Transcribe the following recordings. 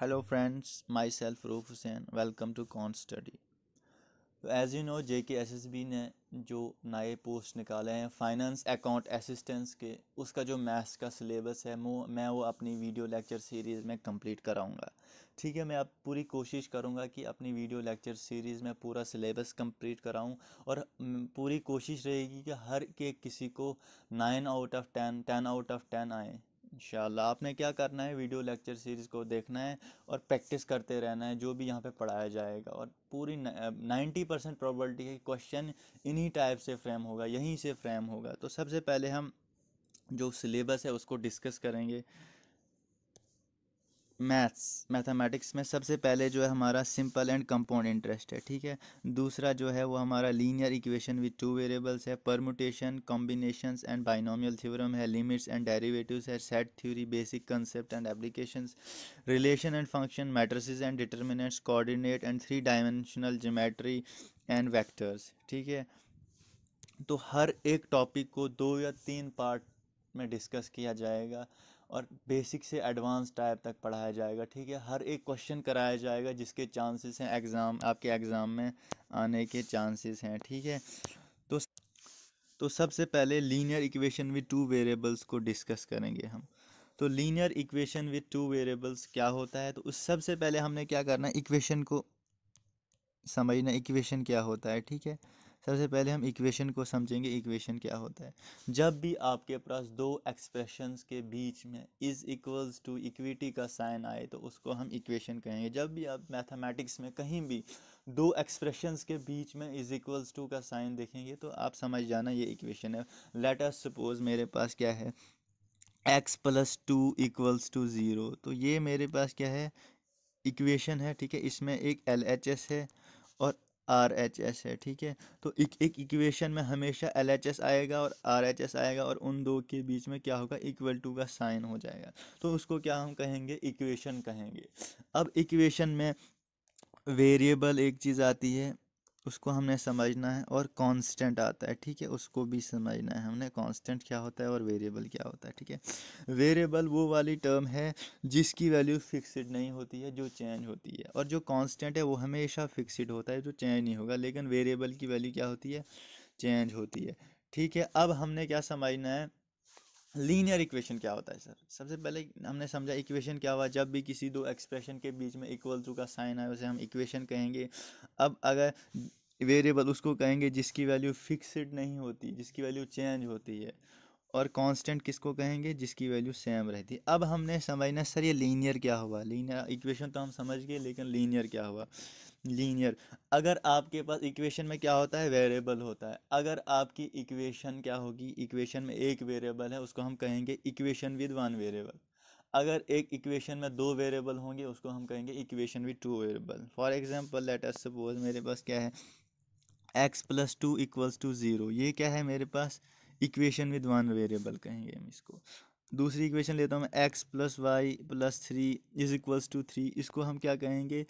hello friends my self roof Welcome to Con study तो as you know J K S S B ने जो नए post निकाले हैं फाइनेंस अकाउंट असिस्टेंस के उसका जो मैथ्स का सिलेबस है वो मैं वो अपनी वीडियो लेक्चर सीरीज़ में कंप्लीट कराऊंगा ठीक है मैं अब पूरी कोशिश करूंगा कि अपनी वीडियो लेक्चर सीरीज़ में पूरा सिलेबस कंप्लीट कराऊं और पूरी कोशिश रहेगी कि हर के किसी को nine out of ten ten out of ten आए इंशाल्लाह आपने क्या करना है वीडियो लेक्चर सीरीज़ को देखना है और प्रैक्टिस करते रहना है जो भी यहाँ पे पढ़ाया जाएगा और पूरी नाइन्टी परसेंट प्रॉबलिटी है क्वेश्चन इन्हीं टाइप से फ्रेम होगा यहीं से फ्रेम होगा तो सबसे पहले हम जो सिलेबस है उसको डिस्कस करेंगे मैथ्स मैथमेटिक्स में सबसे पहले जो है हमारा सिंपल एंड कंपाउंड इंटरेस्ट है ठीक है दूसरा जो है वो हमारा linear equation with two variables है permutation combinations and binomial theorem है लिमिट्स एंड डेरिवेटिव्स है set theory basic concept and application relation and function matrices and determinants coordinate and three dimensional geometry and vectors ठीक है तो हर एक topic को दो या तीन पार्ट में डिस्कस किया जाएगा और बेसिक से एडवांस टाइप तक पढ़ाया जाएगा ठीक है हर एक क्वेश्चन कराया जाएगा जिसके चांसेस हैं एग्ज़ाम आपके एग्ज़ाम में आने के चांसेस हैं ठीक है तो तो सबसे पहले linear equation with two variables को डिस्कस करेंगे हम तो linear equation with two variables क्या होता है तो उस सबसे पहले हमने क्या करना इक्वेशन को समझना इक्वेशन क्या होता है ठीक है सबसे पहले हम इक्वेशन को समझेंगे इक्वेशन क्या होता है जब भी आपके पास दो एक्सप्रेशन के बीच में इज़ इक्वल्स टू इक्विटी का साइन आए तो उसको हम इक्वेशन कहेंगे जब भी आप मैथमेटिक्स में कहीं भी दो एक्सप्रेशंस के बीच में इज़ इक्वल्स टू का साइन देखेंगे तो आप समझ जाना ये इक्वेशन है लेट अस सपोज मेरे पास क्या है x plus two equals to zero तो ये मेरे पास क्या है इक्वेशन है ठीक है इसमें एक एल एच एस है आर एच एस है ठीक है तो एक एक इक्वेशन में हमेशा एल एच एस आएगा और आर एच एस आएगा और उन दो के बीच में क्या होगा इक्वल टू का साइन हो जाएगा तो उसको क्या हम कहेंगे इक्वेशन कहेंगे अब इक्वेशन में वेरिएबल एक चीज़ आती है उसको हमने समझना है और कांस्टेंट आता है ठीक है उसको भी समझना है हमने कांस्टेंट क्या होता है और वेरिएबल क्या होता है ठीक है वेरिएबल वो वाली टर्म है जिसकी वैल्यू फिक्सड नहीं होती है जो चेंज होती है और जो कांस्टेंट है वो हमेशा फिक्सड होता है जो चेंज नहीं होगा लेकिन वेरिएबल की वैल्यू क्या होती है चेंज होती है ठीक है अब हमने क्या समझना है लीनियर इक्वेशन क्या होता है सर सबसे पहले हमने समझा इक्वेशन क्या हुआ जब भी किसी दो एक्सप्रेशन के बीच में इक्वल टू का साइन आए उसे हम इक्वेशन कहेंगे अब अगर वेरिएबल उसको कहेंगे जिसकी वैल्यू फिक्सड नहीं होती जिसकी वैल्यू चेंज होती है और कांस्टेंट किसको कहेंगे जिसकी वैल्यू सेम रहती है अब हमने समझना सर ये लीनियर क्या हुआ लीनियर इक्वेशन तो हम समझ गए लेकिन लीनियर क्या हुआ लीनियर अगर आपके पास इक्वेशन में क्या होता है वेरिएबल होता है अगर आपकी इक्वेशन क्या होगी इक्वेशन में एक वेरिएबल है उसको हम कहेंगे इक्वेशन विद वन वेरिएबल अगर एक इक्वेशन में दो वेरिएबल होंगे उसको हम कहेंगे equation with two variable for example let us suppose मेरे पास क्या है x plus two equals to zero ये क्या है मेरे पास इक्वेशन विद वन वेरिएबल कहेंगे हम इसको दूसरी इक्वेशन लेता हूँ मैं x plus y plus three is equals to three इसको हम क्या कहेंगे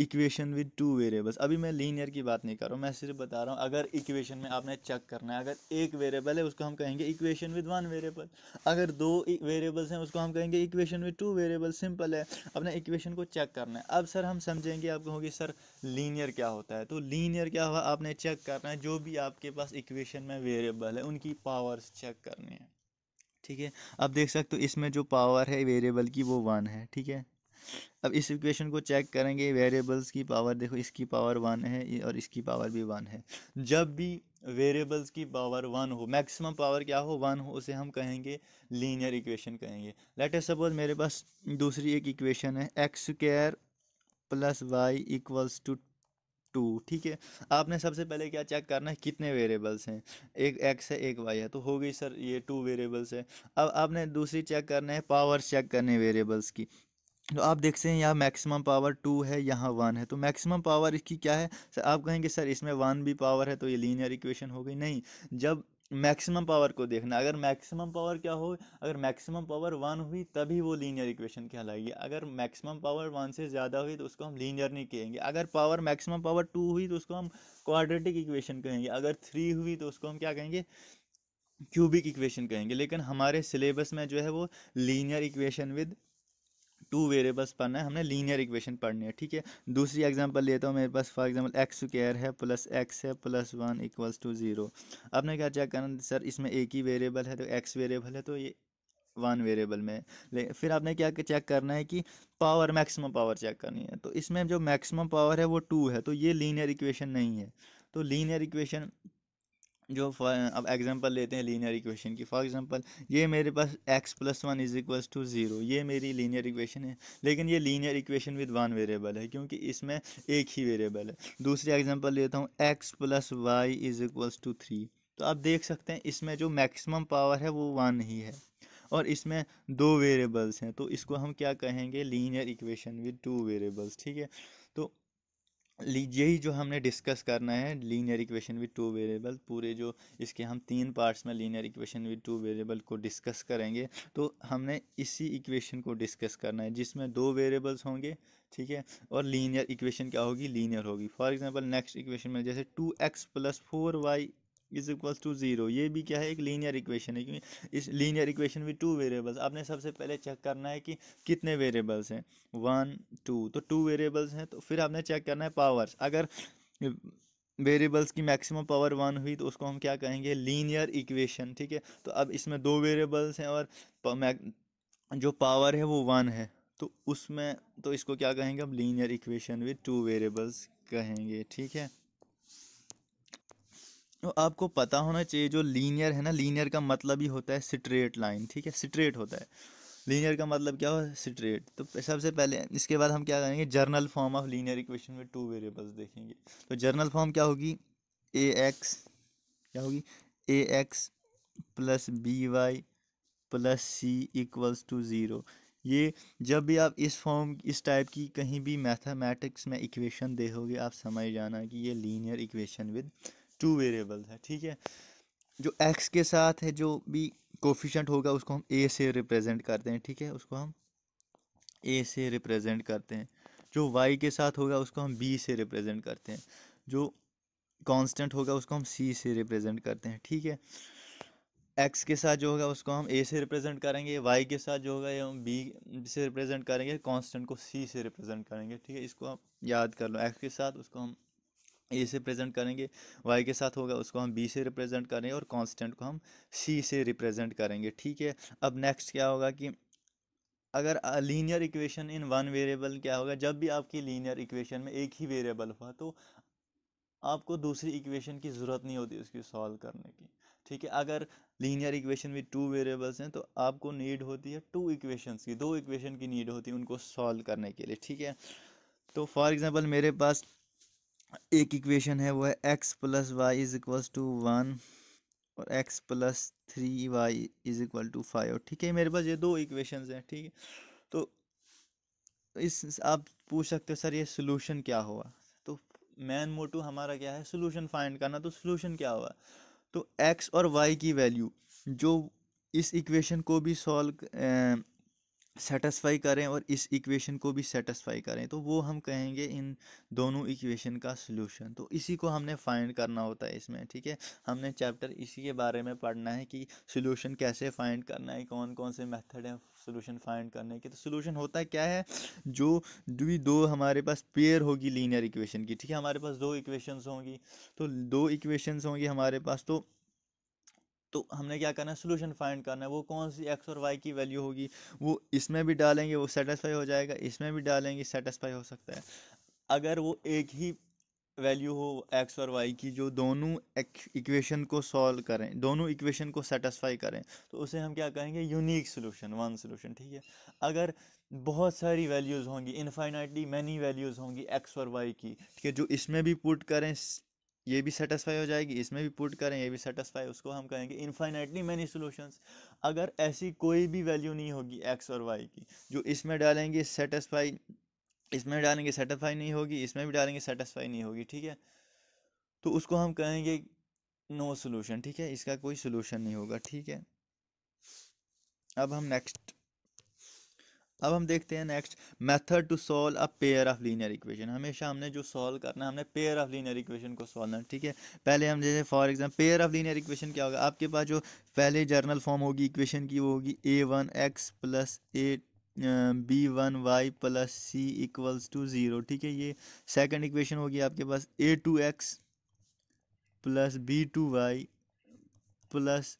इक्वेशन विद टू वेरिएबल्स अभी मैं लीनियर की बात नहीं कर रहा हूँ मैं सिर्फ बता रहा हूँ अगर इक्वेशन में आपने चेक करना है अगर एक वेरिएबल है उसको हम कहेंगे इक्वेशन विद वन वेरिएबल अगर दो वेरिएबल्स e- हैं उसको हम कहेंगे equation with two variable simple है अपने इक्वेशन को चेक करना है अब सर हम समझेंगे आप कहोगे सर लीनियर क्या होता है तो लीनियर क्या हुआ आपने चेक करना है जो भी आपके पास इक्वेशन में वेरिएबल है उनकी पावर्स चेक करनी है ठीक है अब देख सकते हो इसमें जो पावर है वेरिएबल की वो वन है ठीक है अब इस इक्वेशन को चेक करेंगे वेरिएबल्स की पावर देखो इसकी पावर वन है और इसकी पावर भी वन है जब भी वेरिएबल्स की पावर वन हो मैक्सिमम पावर क्या हो वन हो उसे हम कहेंगे लीनियर इक्वेशन कहेंगे लेट सपोज मेरे पास दूसरी एक इक्वेशन है x square plus y equals to two ठीक है आपने सबसे पहले क्या चेक करना है कितने वेरिएबल्स हैं एक एक्स है एक वाई है तो हो गई सर ये टू वेरिएबल्स है अब आपने दूसरी चेक करना है पावर चेक करने वेरिएबल्स की तो आप देख सकते हैं यहाँ मैक्सिमम पावर टू है यहाँ वन है तो मैक्सिमम पावर इसकी क्या है सर आप कहेंगे सर इसमें वन भी पावर है तो ये लीनियर इक्वेशन हो गई नहीं जब मैक्सिमम पावर को देखना अगर मैक्सिमम पावर क्या हो अगर मैक्सिमम पावर वन हुई तभी वो लीनियर इक्वेशन कहलाएगी अगर मैक्सिमम पावर वन से ज़्यादा हुई तो उसको हम लीनियर नहीं कहेंगे अगर पावर मैक्सिमम पावर टू हुई तो उसको हम क्वाड्रेटिक इक्वेशन कहेंगे अगर थ्री हुई तो उसको हम क्या कहेंगे क्यूबिक इक्वेशन कहेंगे लेकिन हमारे सिलेबस में जो है वो linear equation with two variables पढ़ना है हमने लीनियर इक्वेशन पढ़नी है ठीक है दूसरी एग्जांपल लेता हूँ मेरे पास फॉर एग्जांपल एक्स स्क्र है प्लस एक्स है plus one equals to zero आपने क्या चेक करना सर इसमें एक ही वेरिएबल है तो एक्स वेरिएबल है तो ये वन वेरिएबल में फिर आपने क्या चेक करना है कि पावर मैक्सिमम पावर चेक करनी है तो इसमें जो मैक्सिमम पावर है वो टू है तो ये लीनियर इक्वेशन नहीं है तो लीनियर इक्वेशन जो अब एग्जांपल लेते हैं लीनियर इक्वेशन की फॉर एग्जांपल ये मेरे पास x plus one is equals to zero ये मेरी लीनियर इक्वेशन है लेकिन ये linear equation with one variable है क्योंकि इसमें एक ही वेरिएबल है दूसरी एग्जांपल लेता हूँ x plus y is equals to three तो आप देख सकते हैं इसमें जो मैक्सिमम पावर है वो वन ही है और इसमें दो वेरिएबल्स हैं तो इसको हम क्या कहेंगे linear equation with two variables ठीक है तो यही जो हमने डिस्कस करना है linear equation with two variable पूरे जो इसके हम तीन पार्ट्स में linear equation with two variable को डिस्कस करेंगे तो हमने इसी इक्वेशन को डिस्कस करना है जिसमें दो वेरिएबल्स होंगे ठीक है और लीनियर इक्वेशन क्या होगी लीनियर होगी फॉर एग्जांपल नेक्स्ट इक्वेशन में जैसे two x plus four y is equals to zero ये भी क्या है एक लीनियर इक्वेशन है क्योंकि इस लीनियर इक्वेशन में टू वेरिएबल्स आपने सबसे पहले चेक करना है कि कितने वेरिएबल्स हैं वन टू तो टू वेरिएबल्स हैं तो फिर आपने चेक करना है पावर्स अगर वेरिएबल्स की मैक्सिमम पावर वन हुई तो उसको हम क्या कहेंगे लीनियर इक्वेशन ठीक है तो अब इसमें दो वेरिएबल्स हैं और जो पावर है वो वन है तो उसमें तो इसको क्या कहेंगे हम linear equation with two variables कहेंगे ठीक है आपको पता होना चाहिए जो लीनियर है ना लीनियर का मतलब ही होता है स्ट्रेट लाइन ठीक है स्ट्रेट होता है लीनियर का मतलब क्या हो स्ट्रेट तो सबसे पहले इसके बाद हम क्या करेंगे general form of linear equation में टू वेरिएबल्स देखेंगे तो जर्नल फॉर्म क्या होगी ए एक्स क्या होगी a x plus b y plus c equals to zero ये जब भी आप इस फॉर्म इस टाइप की कहीं भी मैथमेटिक्स में इक्वेशन देखोगे आप समझ जाना कि ये linear equation with two variable है ठीक है जो एक्स के साथ है जो भी कोफिशेंट होगा उसको हम ए से रिप्रेजेंट करते हैं ठीक है उसको हम ए से रिप्रेजेंट करते हैं जो वाई के साथ होगा उसको हम बी से रिप्रेजेंट करते हैं जो कांस्टेंट होगा उसको हम सी से रिप्रेजेंट करते हैं ठीक है एक्स के साथ जो होगा उसको हम ए से रिप्रेजेंट करेंगे वाई के साथ जो होगा ये हम बी से रिप्रेजेंट करेंगे कांस्टेंट को सी से रिप्रेजेंट करेंगे ठीक है इसको आप याद कर लो एक्स के साथ उसको हम ए से रिप्रेजेंट करेंगे वाई के साथ होगा उसको हम बी से रिप्रेजेंट करेंगे और कांस्टेंट को हम सी से रिप्रेजेंट करेंगे ठीक है अब नेक्स्ट क्या होगा कि अगर linear equation in one variable क्या होगा जब भी आपकी लीनियर इक्वेशन में एक ही वेरिएबल हुआ तो आपको दूसरी इक्वेशन की ज़रूरत नहीं होती उसकी सॉल्व करने की ठीक है अगर लीनियर इक्वेशन में टू वेरिएबल्स हैं तो आपको नीड होती है टू इक्वेशन की दो इक्वेशन की नीड होती है उनको सॉल्व करने के लिए ठीक है तो फॉर एग्जांपल मेरे पास एक इक्वेशन है वो है x plus y is equal to one और x plus three y is equal to five ठीक है मेरे पास ये दो इक्वेशन हैं ठीक है तो इस आप पूछ सकते हो सर ये सोल्यूशन क्या हुआ तो मैन मोटू हमारा क्या है सोल्यूशन फाइंड करना तो सोल्यूशन क्या हुआ तो एक्स और वाई की वैल्यू जो इस इक्वेशन को भी सॉल्व सेटिस्फाई करें और इस इक्वेशन को भी सेटिस्फाई करें तो वो हम कहेंगे इन दोनों इक्वेशन का सोल्यूशन तो इसी को हमने फाइंड करना होता है इसमें ठीक है हमने चैप्टर इसी के बारे में पढ़ना है कि सोल्यूशन कैसे फाइंड करना है कौन कौन से मेथड हैं सोल्यूशन फाइंड करने के तो सोल्यूशन होता क्या है जो भी दो हमारे पास पेयर होगी लीनियर इक्वेशन की ठीक है हमारे पास दो इक्वेशन होंगी तो दो इक्वेशन होंगी हमारे पास तो तो हमने क्या करना है सोल्यूशन फाइंड करना है वो कौन सी एक्स और वाई की वैल्यू होगी वो इसमें भी डालेंगे वो सेटिस्फाई हो जाएगा इसमें भी डालेंगे सेटिस्फाई हो सकता है अगर वो एक ही वैल्यू हो एक्स और वाई की जो दोनों इक्वेशन को सॉल्व करें दोनों इक्वेशन को सेटिस्फाई करें तो उसे हम क्या कहेंगे यूनिक सोल्यूशन वन सोल्यूशन ठीक है अगर बहुत सारी वैल्यूज़ होंगी इनफाइनाइटली मैनी वैल्यूज़ होंगी एक्स और वाई की ठीक है जो इसमें भी पुट करें ये भी सेटिस्फाई हो जाएगी इसमें भी पुट करें ये भी सेटिस्फाई उसको हम कहेंगे इन्फाइनाइटली मैनी सोल्यूशंस अगर ऐसी कोई भी वैल्यू नहीं होगी एक्स और वाई की जो इसमें डालेंगे सेटिस्फाई इसमें डालेंगे सेटिस्फाई नहीं होगी इसमें भी डालेंगे सेटिस्फाई नहीं होगी ठीक है तो उसको हम कहेंगे नो सोल्यूशन ठीक है इसका कोई सोल्यूशन नहीं होगा ठीक है अब हम नेक्स्ट अब हम देखते हैं next method to solve a pair of linear equation हमेशा हमने जो सॉल्व करना है हमने पेयर ऑफ लीनियर इक्वेशन को सॉल्व करना ठीक है पहले हम जैसे for example pair of linear equation क्या होगा आपके पास जो पहले जर्नल फॉर्म होगी इक्वेशन की वो होगी a one x plus a b one y plus c equals to zero ठीक है ये सेकेंड इक्वेशन होगी आपके पास a two x plus b two y plus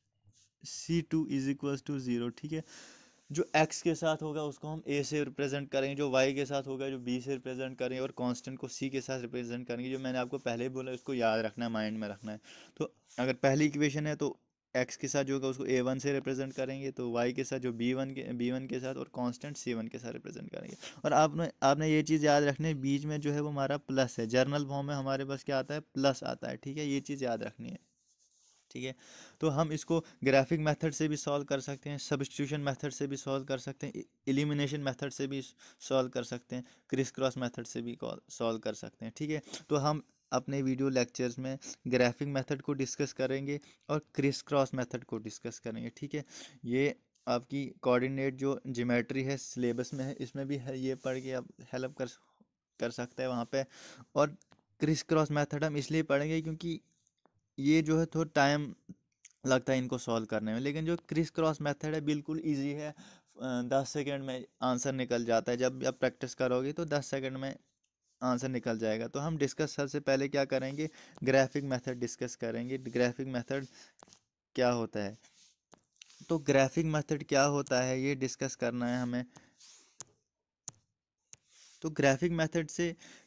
c two is equals to zero ठीक है जो एक्स के साथ होगा उसको हम ए से रिप्रेजेंट करेंगे जो वाई के साथ होगा जो बी से रिप्रेजेंट करेंगे और कांस्टेंट को सी के साथ रिप्रेजेंट करेंगे जो मैंने आपको पहले ही बोला उसको याद रखना है माइंड में रखना है तो अगर पहली इक्वेशन है तो एक्स के साथ जो होगा उसको ए वन से रिप्रेजेंट करेंगे तो वाई के साथ जो बी वन के बी वन के साथ और कांस्टेंट सी वन के साथ रिप्रेजेंट करेंगे और आपने आपने ये चीज़ याद रखनी है बीच में जो है वो हमारा प्लस है जर्नल फॉर्म में हमारे पास क्या आता है प्लस आता है ठीक है ये चीज़ याद रखनी है ठीक है तो हम इसको ग्राफिक मेथड से भी सॉल्व कर सकते हैं सब्सटीट्यूशन मेथड से भी सॉल्व कर सकते हैं एलिमिनेशन मेथड से भी सॉल्व कर सकते हैं क्रिस क्रॉस मेथड से भी सॉल्व कर सकते हैं ठीक है तो हम अपने वीडियो लेक्चर्स में ग्राफिक मेथड को डिस्कस करेंगे और क्रिस क्रॉस मेथड को डिस्कस करेंगे ठीक है ये आपकी कोऑर्डिनेट जो जिमेट्री है सिलेबस में है इसमें भी है ये पढ़ के आप हेल्प कर कर सकते हैं वहाँ पे और क्रिस क्रॉस मेथड हम इसलिए पढ़ेंगे क्योंकि ये जो है थोड़ा टाइम लगता है इनको सॉल्व करने में लेकिन जो क्रिस क्रॉस मेथड है बिल्कुल इजी है दस सेकंड में आंसर निकल जाता है जब आप प्रैक्टिस करोगे तो दस सेकंड में आंसर निकल जाएगा तो हम डिस्कस सबसे पहले क्या करेंगे ग्राफिक मेथड डिस्कस करेंगे ग्राफिक मेथड क्या होता है तो ग्राफिक मेथड क्या होता है ये डिस्कस करना है हमें तो ग्राफिक मेथड से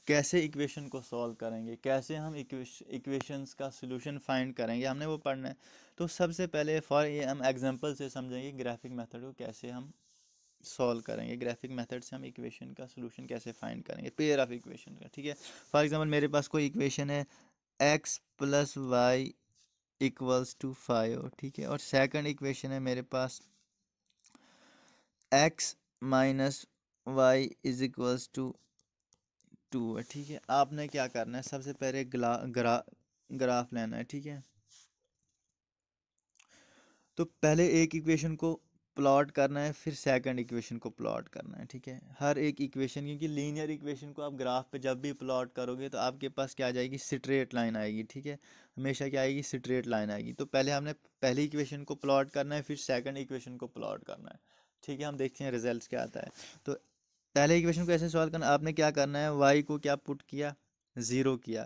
कैसे इक्वेशन को सॉल्व करेंगे कैसे हम इक्वेशंस का सोल्यूशन फाइंड करेंगे हमने वो पढ़ना है तो सबसे पहले फॉर ये हम एग्जांपल से समझेंगे ग्राफिक मेथड को कैसे हम सॉल्व करेंगे ग्राफिक मेथड से हम इक्वेशन का सोल्यूशन कैसे फाइंड करेंगे पेयर ऑफ इक्वेशन का ठीक है फॉर एग्जाम्पल मेरे पास कोई इक्वेशन है x plus y equals to five ठीक है और सेकंड इक्वेशन है मेरे पास x minus y is equals to two है ठीक है आपने क्या करना है सबसे पहले ग्रा ग्राफ लेना है ठीक है तो पहले एक इक्वेशन को प्लॉट करना है फिर सेकंड इक्वेशन को प्लॉट करना है ठीक है हर एक इक्वेशन क्योंकि लीनियर इक्वेशन को आप ग्राफ पे जब भी प्लॉट करोगे तो आपके पास क्या आ जाएगी स्ट्रेट लाइन आएगी ठीक है हमेशा क्या आएगी स्ट्रेट लाइन आएगी तो पहले हमने पहली इक्वेशन को प्लॉट करना है फिर सेकंड इक्वेशन को प्लॉट करना है ठीक है हम देखते हैं रिजल्ट क्या आता है तो पहले इक्वेशन को ऐसे सॉल्व करना आपने क्या करना है वाई को क्या पुट किया ज़ीरो किया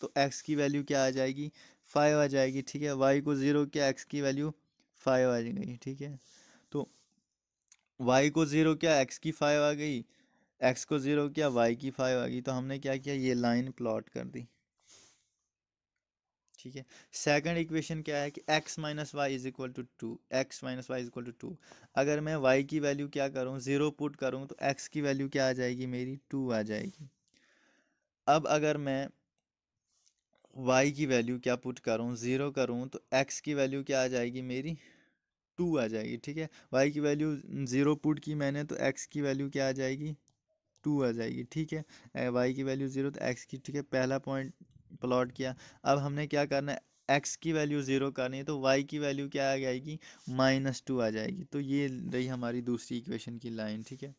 तो एक्स की वैल्यू क्या आ जाएगी फाइव आ जाएगी ठीक है वाई को ज़ीरो किया एक्स की वैल्यू फाइव आ गई ठीक है तो वाई को ज़ीरो किया एक्स की फाइव आ गई एक्स को ज़ीरो किया वाई की फाइव आ गई तो हमने क्या किया ये लाइन प्लॉट कर दी ठीक है सेकंड इक्वेशन क्या है कि x minus y is equal to two x minus y is equal to two अगर मैं y की वैल्यू क्या करूँ ज़ीरो पुट करूँ तो x की वैल्यू क्या आ जाएगी मेरी टू आ जाएगी अब अगर मैं y की वैल्यू क्या पुट करूँ ज़ीरो करूँ तो x की वैल्यू क्या आ जाएगी मेरी टू आ जाएगी ठीक है y की वैल्यू ज़ीरो पुट की मैंने तो x की वैल्यू क्या आ जाएगी टू आ जाएगी ठीक है y की वैल्यू ज़ीरो तो x की ठीक है पहला पॉइंट प्लॉट किया अब हमने क्या करना है एक्स की वैल्यू ज़ीरो करनी है तो वाई की वैल्यू क्या आ जाएगी माइनस टू आ जाएगी तो ये रही हमारी दूसरी इक्वेशन की लाइन ठीक है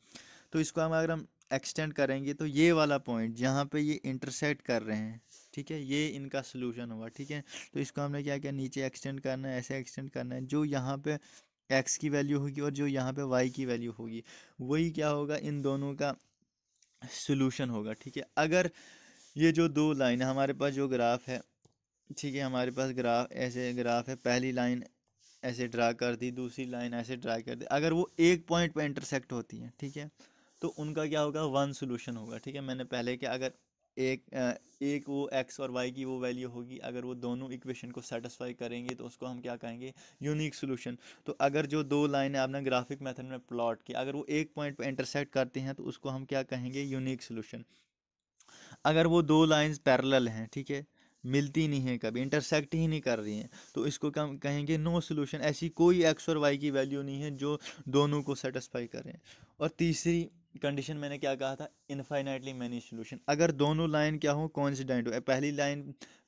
तो इसको हम अगर हम एक्सटेंड करेंगे तो ये वाला पॉइंट जहाँ पे ये इंटरसेक्ट कर रहे हैं ठीक है ये इनका सोल्यूशन हुआ ठीक है तो इसको हमने क्या किया नीचे एक्सटेंड करना है ऐसे एक्सटेंड करना है जो यहाँ पे एक्स की वैल्यू होगी और जो यहाँ पे वाई की वैल्यू होगी वही क्या होगा इन दोनों का सोल्यूशन होगा ठीक है अगर ये जो दो लाइन है हमारे पास जो ग्राफ है ठीक है हमारे पास ग्राफ ऐसे ग्राफ है पहली लाइन ऐसे ड्रा कर दी दूसरी लाइन ऐसे ड्रा कर दी अगर वो एक पॉइंट पे इंटरसेक्ट होती है ठीक है तो उनका क्या होगा वन सोल्यूशन होगा ठीक है मैंने पहले क्या अगर एक एक वो एक्स और वाई की वो वैल्यू होगी अगर वो दोनों इक्वेशन को सेटिस्फाई करेंगे तो उसको हम क्या कहेंगे यूनिक सोल्यूशन तो अगर जो दो लाइन है आपने ग्राफिक मेथड में प्लॉट की अगर वो एक पॉइंट पे इंटरसेक्ट करते हैं तो उसको हम क्या कहेंगे यूनिक सोल्यूशन अगर वो दो लाइंस पैरेलल हैं ठीक है मिलती नहीं है कभी इंटरसेक्ट ही नहीं कर रही हैं तो इसको कम कहेंगे नो सोल्यूशन ऐसी कोई एक्स और वाई की वैल्यू नहीं है जो दोनों को सेटिस्फाई करें और तीसरी कंडीशन मैंने क्या कहा था इनफाइनाइटली मैनी सोल्यूशन अगर दोनों लाइन क्या हो कॉन्सिडेंट हो पहली लाइन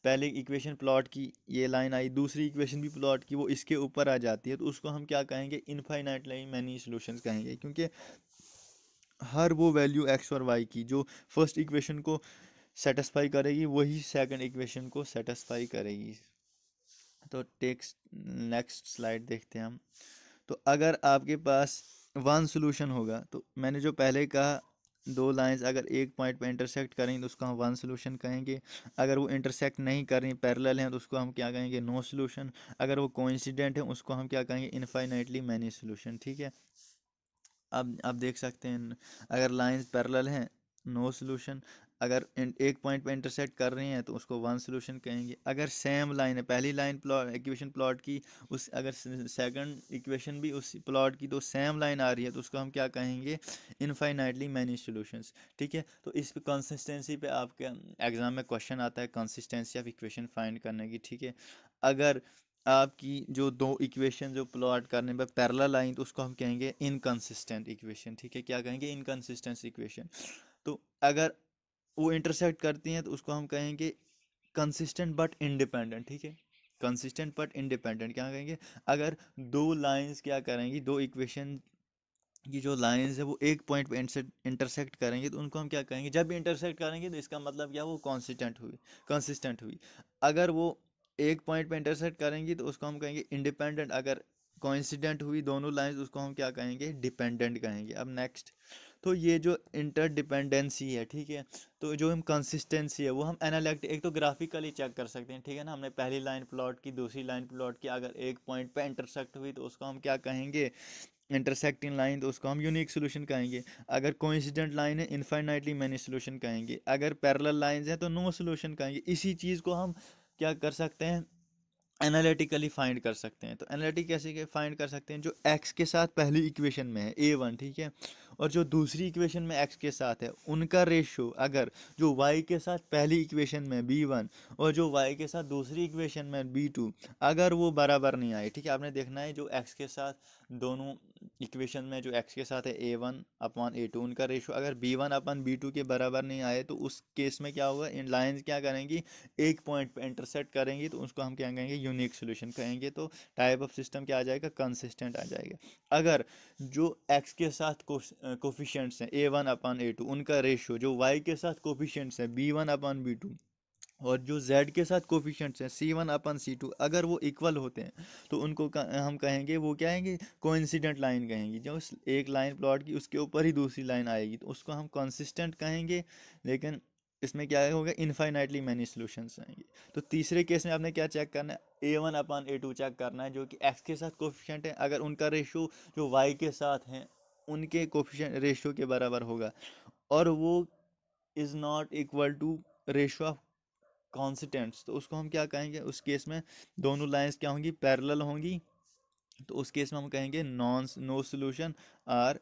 पहले इक्वेशन प्लॉट की ये लाइन आई दूसरी इक्वेशन भी प्लॉट की वो इसके ऊपर आ जाती है तो उसको हम क्या कहेंगे इनफाइनाइटली मैनी सोल्यूशन कहेंगे क्योंकि हर वो वैल्यू एक्स और वाई की जो फर्स्ट इक्वेशन को सेटिस्फाई करेगी वही सेकंड इक्वेशन को सेटिस्फाई करेगी तो टेक्स नेक्स्ट स्लाइड देखते हैं हम तो अगर आपके पास वन सॉल्यूशन होगा तो मैंने जो पहले कहा दो लाइंस अगर एक पॉइंट पर इंटरसेक्ट करें तो उसको हम वन सॉल्यूशन कहेंगे अगर वो इंटरसेक्ट नहीं कर रही पैरेलल हैं तो उसको हम क्या कहेंगे नो सॉल्यूशन अगर वो कोइंसिडेंट है उसको हम क्या कहेंगे इनफाइनाइटली मैनी सॉल्यूशन ठीक है अब आप देख सकते हैं अगर लाइंस पैरेलल हैं नो सोल्यूशन अगर एक पॉइंट पे इंटरसेक्ट कर रही हैं तो उसको वन सोल्यूशन कहेंगे अगर सेम लाइन है पहली लाइन प्लॉट इक्वेशन प्लॉट की उस अगर सेकंड इक्वेशन भी उस प्लॉट की तो सेम लाइन आ रही है तो उसको हम क्या कहेंगे इनफाइनाइटली मैनी सोल्यूशंस ठीक है तो इस कंसिस्टेंसी पे आपके एग्ज़ाम में क्वेश्चन आता है कंसिस्टेंसी ऑफ इक्वेशन फाइंड करने की ठीक है अगर आपकी जो दो इक्वेशन जो प्लॉट करने पर पैरल लाइन तो उसको हम कहेंगे इनकन्सिस्टेंट इक्वेशन ठीक है क्या कहेंगे इनकन्सिस्टेंट इक्वेशन तो अगर वो इंटरसेक्ट करती हैं तो उसको हम कहेंगे कंसिस्टेंट बट इंडिपेंडेंट ठीक है कंसिस्टेंट बट इंडिपेंडेंट क्या कहेंगे अगर दो लाइंस क्या करेंगी दो इक्वेशन की जो लाइंस है वो एक पॉइंट पे इंटरसेक्ट करेंगे तो उनको हम क्या कहेंगे जब भी इंटरसेक्ट करेंगे तो इसका मतलब क्या वो कॉन्सिस्टेंट हुई कंसिस्टेंट हुई अगर वो एक पॉइंट पे इंटरसेक्ट करेंगी तो उसको हम कहेंगे इंडिपेंडेंट अगर कोइंसिडेंट हुई दोनों लाइंस उसको हम क्या कहेंगे डिपेंडेंट कहेंगे अब नेक्स्ट तो ये जो इंटरडिपेंडेंसी है ठीक है तो जो हम कंसिस्टेंसी है वो हम एनालिटिक एक तो ग्राफिकली चेक कर सकते हैं ठीक है ना हमने पहली लाइन प्लॉट की दूसरी लाइन प्लॉट की अगर एक पॉइंट पे इंटरसेक्ट हुई तो उसको हम क्या कहेंगे इंटरसेक्टिंग लाइन तो उसको हम यूनिक सोल्यूशन कहेंगे अगर कोइंसिडेंट लाइन है इनफाइनाइटली मैनी सोल्यूशन कहेंगे अगर पैरल लाइन्स हैं तो नो सोल्यूशन कहेंगे इसी चीज़ को हम क्या कर सकते हैं एनालिटिकली फाइंड कर सकते हैं तो एनालिटिक कैसे फाइंड कर सकते हैं जो एक्स के साथ पहली इक्वेशन में है ए वन ठीक है और जो दूसरी इक्वेशन में एक्स के साथ है उनका रेशियो अगर जो वाई के साथ पहली इक्वेशन में बी वन और जो वाई के साथ दूसरी इक्वेशन में बी टू अगर वो बराबर नहीं आए ठीक है आपने देखना है जो एक्स के साथ दोनों इक्वेशन में जो एक्स के साथ है a one upon a two उनका रेशो अगर b one upon b two के बराबर नहीं आए तो उस केस में क्या होगा इन लाइन्स क्या करेंगी एक पॉइंट पर इंटरसेट करेंगी तो उसको हम क्या कहेंगे यूनिक सोल्यूशन कहेंगे तो टाइप ऑफ सिस्टम क्या आ जाएगा कंसिस्टेंट आ जाएगा अगर जो एक्स के साथ कोफिशेंट्स हैं ए वन अपान ए टू उनका रेशियो जो वाई के साथ कोफिशेंट्स हैं b one upon B two और जो z के साथ कोफिशेंट्स हैं सी वन अपन सी टू अगर वो इक्वल होते हैं तो उनको हम कहेंगे वो क्या कहेंगे कोइंसिडेंट लाइन कहेंगे जो एक लाइन प्लॉट की उसके ऊपर ही दूसरी लाइन आएगी तो उसको हम कंसिस्टेंट कहेंगे लेकिन इसमें क्या होगा इनफाइनाइटली मैनी सोल्यूशंस आएंगे तो तीसरे केस में आपने क्या चेक करना है a one upon a two check करना है जो कि एक्स के साथ कोफिशेंट है अगर उनका रेशो जो वाई के साथ हैं उनके कोफिशन रेशियो के बराबर होगा और वो is not equal to ratio of constants तो उसको हम क्या कहेंगे उस केस में दोनों लाइंस क्या होंगी पैरेलल होंगी तो उस केस में हम कहेंगे non no solution or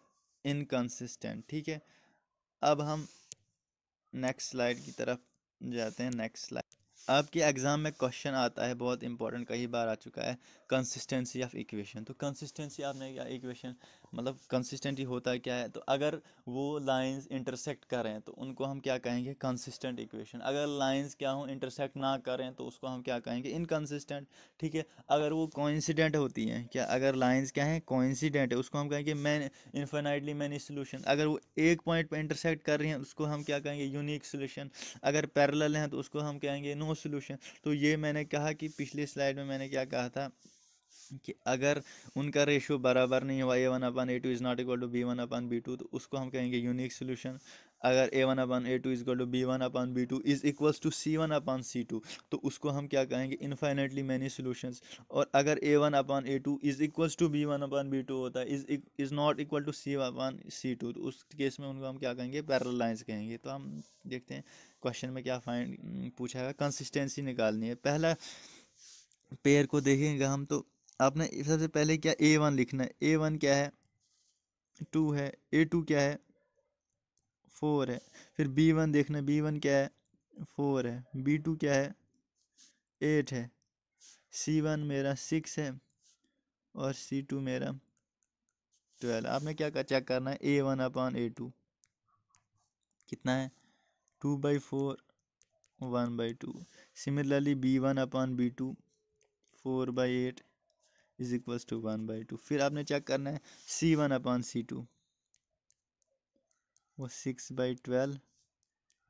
inconsistent ठीक है अब हम नेक्स्ट स्लाइड की तरफ जाते हैं नेक्स्ट स्लाइड आपके एग्ज़ाम में क्वेश्चन आता है बहुत इंपॉर्टेंट कई बार आ चुका है कंसिस्टेंसी ऑफ इक्वेशन तो कंसिस्टेंसी आपने क्या इक्वेशन मतलब कंसिस्टेंटली होता है क्या है तो अगर वो लाइंस इंटरसेक्ट करें तो उनको हम क्या कहेंगे कंसिस्टेंट इक्वेशन अगर लाइंस क्या हो इंटरसेक्ट ना करें तो उसको हम क्या कहेंगे इनकन्सिस्टेंट ठीक है अगर वो कोइंसिडेंट होती हैं क्या अगर लाइंस क्या है कोइंसिडेंट है उसको हम कहेंगे मैन इन्फाइनाइटली मैनी सोल्यूशन अगर वो एक पॉइंट पर इंटरसेक्ट कर रही हैं उसको हम क्या कहेंगे यूनिक सोल्यूशन अगर पैरल हैं तो उसको हम कहेंगे नो नो सोल्यूशन तो ये मैंने कहा कि पिछले स्लाइड में मैंने क्या कहा था कि अगर उनका रेशियो बराबर नहीं हुआ a one upon a two is not equal to B one upon b two तो उसको हम कहेंगे यूनिक सोल्यूशन अगर a one upon a two is equal to B one upon b two is equals to C one upon c two तो उसको हम क्या कहेंगे इनफाइनेटली मैनी सोल्यूशन और अगर a one upon a two is equals to B one upon b two होता है is is not equal to C one upon c two तो उस केस में उनको हम क्या कहेंगे पैरल लाइन्स कहेंगे तो हम देखते हैं क्वेश्चन में क्या फाइंड हम्म, पूछा है कंसिस्टेंसी निकालनी है पहला पेयर को देखेंगे हम तो आपने सबसे पहले क्या ए वन लिखना है ए वन क्या है टू है ए टू क्या है फोर है फिर बी वन देखना बी वन क्या है फोर है बी टू क्या है एट है सी वन मेरा सिक्स है और सी टू मेरा ट्वेल्व आपने क्या चेक करना है a one upon a two कितना है four one by two similarly b one upon b two four by eight is equals to one by two फिर आपने चेक करना है सी वन अपॉन सी टू वो six by twelve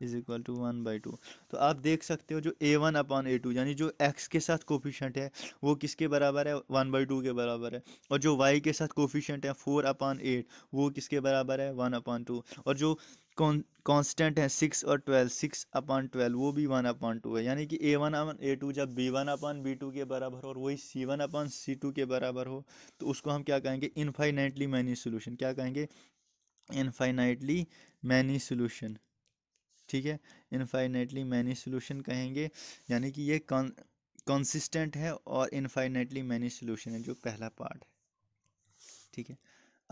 is equal to one by two तो आप देख सकते हो जो a one upon a two यानी जो एक्स के साथ कोफिशेंट है वो किसके बराबर है वन बाई टू के बराबर है और जो वाई के साथ कोफिशेंट है फोर अपॉन एट वो किसके बराबर है वन अपॉन टू और जो कांस्टेंट है सिक्स और ट्वेल्व सिक्स अपॉन ट्वेल्व वो भी वन अपॉन टू है यानी कि a one upon a two जब b one upon b two के बराबर हो और वही c one upon c two के बराबर हो तो उसको हम क्या कहेंगे इनफाइनाइटली मैनी सोल्यूशन क्या कहेंगे इनफाइनाइटली मैनी सोल्यूशन ठीक है इनफाइनाइटली मैनी सोल्यूशन कहेंगे यानी कि ये कंसिस्टेंट है और इनफाइनाइटली मैनी सोल्यूशन है जो पहला पार्ट है ठीक है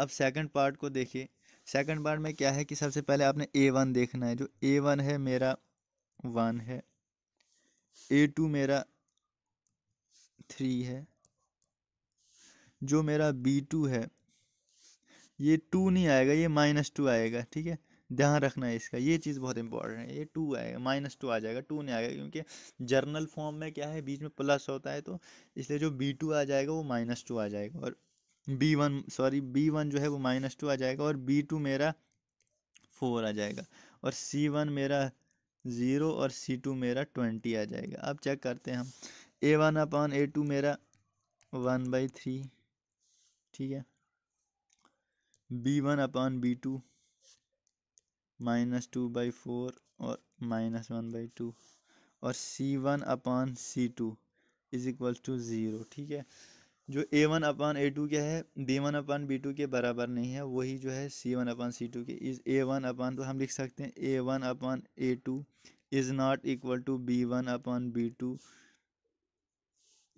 अब सेकंड पार्ट को देखिए सेकंड बार में क्या है कि सबसे पहले आपने ए वन देखना है जो ए वन है मेरा वन है ए टू मेरा थ्री है जो मेरा बी टू है ये टू नहीं आएगा ये माइनस टू आएगा ठीक है ध्यान रखना है इसका ये चीज़ बहुत इंपॉर्टेंट है ये टू आएगा माइनस टू आ जाएगा टू नहीं आएगा क्योंकि जर्नल फॉर्म में क्या है बीच में प्लस होता है तो इसलिए जो बी टू आ जाएगा वो माइनस टू आ जाएगा और b one sorry b one जो है वो माइनस टू आ जाएगा और बी टू मेरा फोर आ जाएगा और सी वन मेरा ज़ीरो और सी टू मेरा ट्वेंटी आ जाएगा अब चेक करते हैं हम a one upon a two मेरा वन बाई थ्री ठीक है B one upon b two minus two by four और माइनस वन बाई टू और c one upon c two is equal to zero ठीक है जो a one upon A two क्या है B one upon B two के बराबर नहीं है वही जो है सी वन अपान सी टू के इज़ ए वन अपान तो हम लिख सकते हैं ए one upon A two is not equal to B one upon B two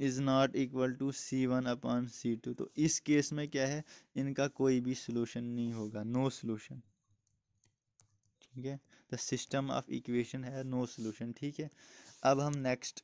is not equal to C one upon C two तो इस केस में क्या है इनका कोई भी सोल्यूशन नहीं होगा नो सोल्यूशन ठीक है द सिस्टम ऑफ इक्वेशन है नो सोल्यूशन ठीक है अब हम नेक्स्ट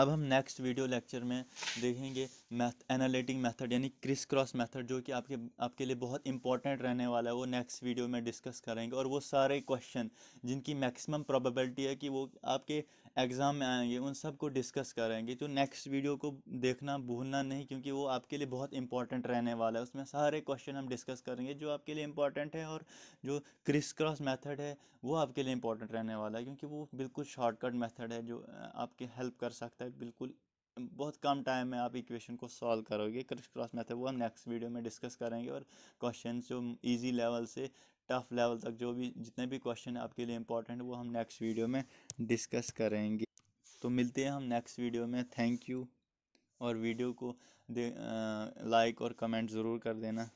अब हम नेक्स्ट वीडियो लेक्चर में देखेंगे मैथ एनालिटिक मेथड यानी क्रिस क्रॉस मेथड जो कि आपके आपके लिए बहुत इंपॉर्टेंट रहने वाला है वो नेक्स्ट वीडियो में डिस्कस करेंगे और वो सारे क्वेश्चन जिनकी मैक्सिमम प्रोबेबिलिटी है कि वो आपके एग्ज़ाम में आएंगे उन सब को डिस्कस करेंगे तो नेक्स्ट वीडियो को देखना भूलना नहीं क्योंकि वो आपके लिए बहुत इंपॉर्टेंट रहने वाला है उसमें सारे क्वेश्चन हम डिस्कस करेंगे जो आपके लिए इंपॉर्टेंट है और जो क्रिस क्रॉस मैथड है वो आपके लिए इंपॉर्टेंट रहने वाला है क्योंकि वो बिल्कुल शॉर्टकट मैथड है जो आपके हेल्प कर सकता है है बिल्कुल बहुत कम टाइम में आप इक्वेशन को सॉल्व करोगे क्रिस क्रॉस मेथड वो हम नेक्स्ट वीडियो में डिस्कस करेंगे और क्वेश्चन जो ईजी लेवल से टफ लेवल तक जो भी जितने भी क्वेश्चन आपके लिए इंपॉर्टेंट वो हम नेक्स्ट वीडियो में डिस्कस करेंगे तो मिलते हैं हम नेक्स्ट वीडियो में थैंक यू और वीडियो को दे लाइक और कमेंट ज़रूर कर देना